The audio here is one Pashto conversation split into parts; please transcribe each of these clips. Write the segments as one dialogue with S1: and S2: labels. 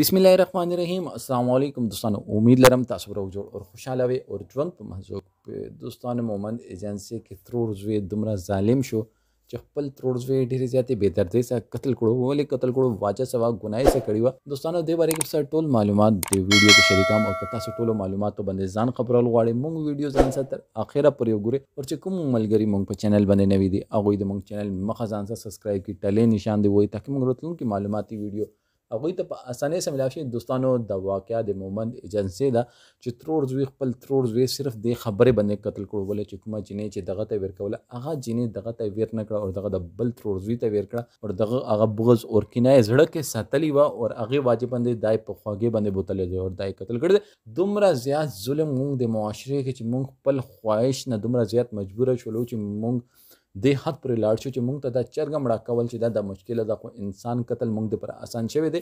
S1: بسم الله الرحمن الرحیم السلام علیکم دوستانو امید لرم تاسو ورو جوړ او خوشاله وي او ژوند په مزوق دوستانو مومند ایجنسی کې ترور زوی دومره ظالم شو چې خپل ترور زوی ډېرې زیاتې بې دردۍ سره قتل کړو ولې قتل کړو واجه سوا ګناه سره کړی و دوستانو دې باره کې سر ټول معلومات د ویډیو کې شریکام او که تاسو ټول معلومات باندې ځان خبرول غواړئ مونږ ویډیو ځان سره تر اخره پورې وګورئ او چې کوم ملګری مونږ په چینل باندې نوي دي هغوی د مونږ چینل مخه ځان سره سبسکرایب کړي ټلې نشان دی وایي تاکي مونږ راتلونکي معلوماتي ویډیو هغه ته په اسانۍ سره ملاوي دوستانو د واقعیا د مومند ایجنسی لا چې ترور زوی خپل ترور زوی صرف د خبره باندې قتل کړو ولې چې کومه جنې چې دغه ته ور کوله هغه جنې دغه ته ور نه کړ او دغه د بل ترور زوی ته ور کړ او دغه هغه بغض اور کینای زړه کې ساتلی و او هغه واجبند دای په خواږه باندې بوتل دی او دای قتل کړ دومره زیات ظلم مونږ د معاشره کې چې مونږ خپل خواهش نه دومره زیات مجبور شولو چې مونږ د حد پر لاړ شو چې موږ ته دا چرګ مړه کول چې دا د مشکله ده خو انسان قتل موږ د پر آسان شوی دی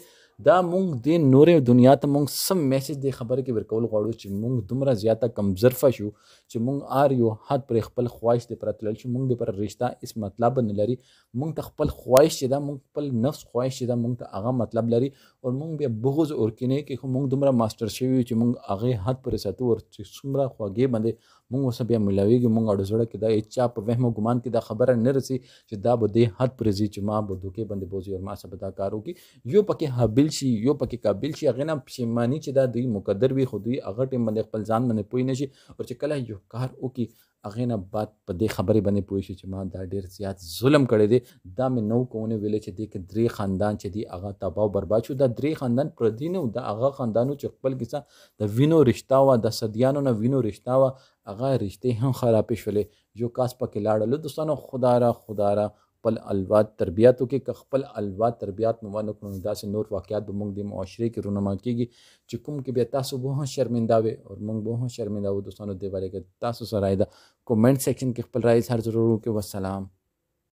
S1: دا موږ د نورې دنیا ته موږ سم میسج د خبره کې ورکول غواړو چې موږ دومره زیاته کمزرفه شو چې موږ ار یو حد پر خپل خواهش د پر تلل شو موږ د پر رښتا اس مطلب نه لري موږ ته خپل خواهش چې دا موږ خپل نفس خواهش چې دا موږ ته هغه مطلب لري او موږ به بغض ورکینه کې خو موږ دومره ماستر شوی چې موږ هغه حد پر ساتو ور چې څومره خواږه باندې موږ اوس بیا ملاویږي موږ اډزړه کې دا چا په وهمو ګمان کې دا خبره نه رسي چې دا به دې حد پرې ځي چې ما به دوکې باندې بوزي او ما څه به دا کار وکړي یو پکې حابل شي یو پکې قابل شي هغې نه پښیماني چې دا دوی مقدر وي خو دوی هغه ټیم باندې خپل ځان باندې پوه نه شي او چې کله یو کار وکړي هغه نه بعد په دې خبرې باندې پوه شو چې ما دا ډیر زیات ظلم کړی دی دا مې نو کوونه ویل چې دې کې درې خاندان چې دی هغه تباہ برباد شو دا درې خاندان پردي نه دا هغه خاندانو چې خپل کیسه د وینو رښتا و د صدیانو نه وینو رښتا و هغه رښتې هم خرابې شولې یو کاس پکې لاړل دوستانو خدارا خدارا खपल अलवा तरबियात के खपल अलवा तरबियात मवानक से नूर वाक़ात मंग दे माशरे की रुनमा गई चिकुम के बे तासु बहुत शर्मिंदा वे और मंग बहुत शर्मिंदा वो दोस्तों दे के तासु कमेंट सेक्शन के खपल राय सर जरूर के वसलाम